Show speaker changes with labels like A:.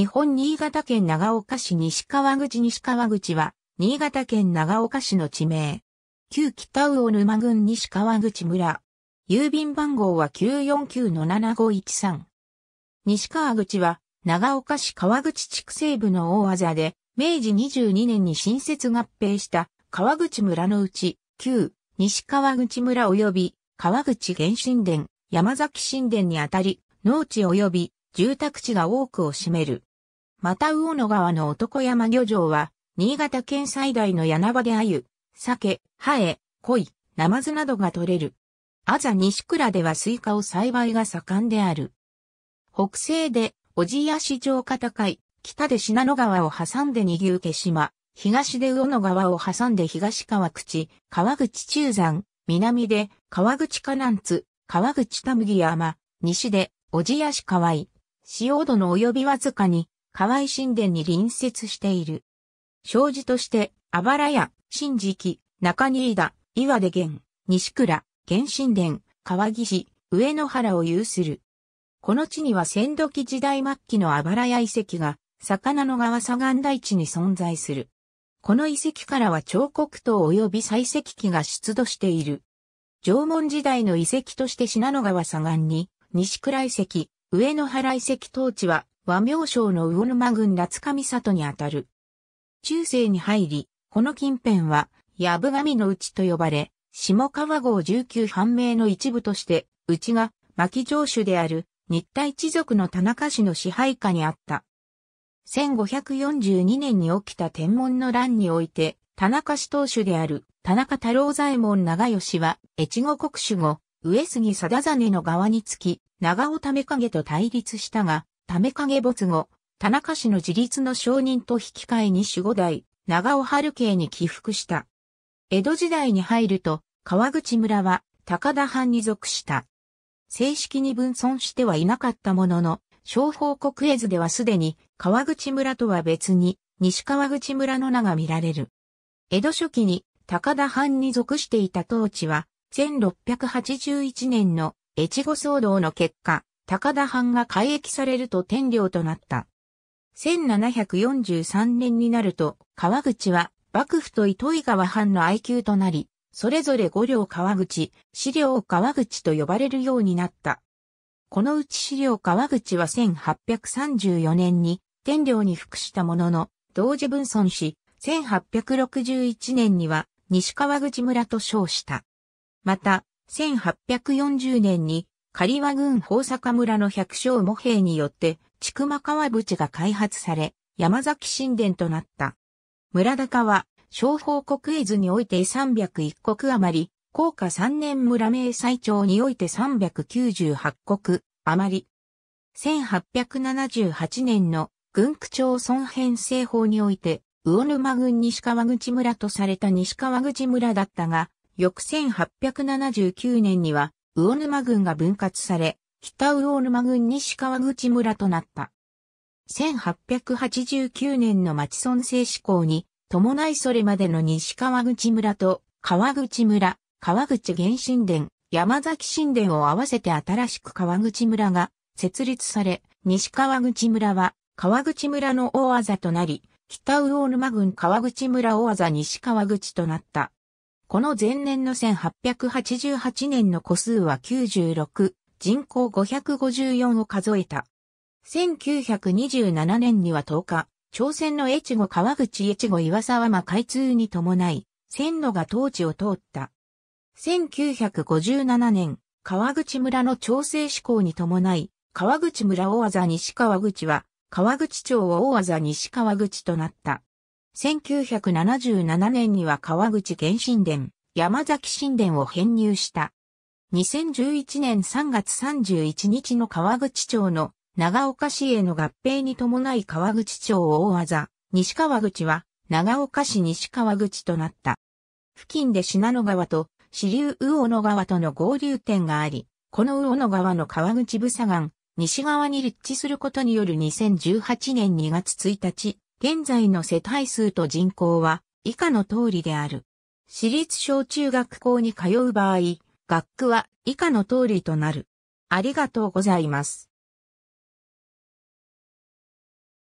A: 日本新潟県長岡市西川口西川口は、新潟県長岡市の地名。旧北魚沼郡西川口村。郵便番号は949-7513。西川口は、長岡市川口地区西部の大技で、明治22年に新設合併した川口村のうち、旧西川口村及び川口原神殿、山崎神殿にあたり、農地及び住宅地が多くを占める。また魚野川の男山漁場は、新潟県最大の柳場で鮎、鮭、ハエ、鯉、ナマズなどが取れる。あざ西倉ではスイカを栽培が盛んである。北西で、小じや市場片高い、北で信濃川を挟んで二牛け、島、東で魚野川を挟んで東川口、川口中山、南で川口河南津、川口田麦山、西で小じや市河合、塩戸の及びわずかに、河合神殿に隣接している。障子として、あばらや、新期、中新田、岩出源、西倉、源神殿、川岸、上野原を有する。この地には戦期時代末期のあばらや遺跡が、魚の川左岸大地に存在する。この遺跡からは彫刻刀及び採石器が出土している。縄文時代の遺跡として信濃川左岸に、西倉遺跡、上野原遺跡等地は和名省の魚沼郡夏上里にあたる。中世に入り、この近辺は、やぶ神の内と呼ばれ、下川郷19判明の一部として、内が牧城主である日体一族の田中氏の支配下にあった。1542年に起きた天文の乱において、田中氏当主である田中太郎左衛門長吉は、越後国主後、上杉貞真の側につき、長尾為影と対立したが、ため影没後、田中氏の自立の承認と引き換えに守護代、長尾春慶に起伏した。江戸時代に入ると、川口村は高田藩に属した。正式に分村してはいなかったものの、小報国絵図ではすでに川口村とは別に西川口村の名が見られる。江戸初期に高田藩に属していた当地は、1681年の越後騒動の結果、高田藩が改易されると天領となった。1743年になると、川口は幕府と糸井川藩の愛宮となり、それぞれ五両川口、四領川口と呼ばれるようになった。このうち四領川口は1834年に天領に服したものの、同時分村し、1861年には西川口村と称した。また、1840年に狩和郡大坂村の百姓模兵によって、千曲川淵が開発され、山崎神殿となった。村高は、商法国営図において301国余り、高下3年村名最長において398国余り。1878年の軍区町村編成法において、魚沼郡西川口村とされた西川口村だったが、翌1879年には魚沼郡が分割され、北魚沼郡西川口村となった。1889年の町村制施行に、伴いそれまでの西川口村と川口村、川口原神殿、山崎神殿を合わせて新しく川口村が設立され、西川口村は川口村の大技となり、北魚沼郡川口村大技西川口となった。この前年の1888年の個数は96、人口554を数えた。1927年には10日、朝鮮の越後川口越後岩沢間開通に伴い、線路が当地を通った。1957年、川口村の調整施行に伴い、川口村大技西川口は、川口町を大技西川口となった。1977年には川口原神殿、山崎神殿を編入した。2011年3月31日の川口町の長岡市への合併に伴い川口町を大技、西川口は長岡市西川口となった。付近で信濃川と支流魚野川との合流点があり、この魚野川の川口武佐岸、西側に立地することによる2018年2月1日、現在の世帯数と人口は以下の通りである。私立小中学校に通う場合、学区は以下の通りとなる。ありがとうございます。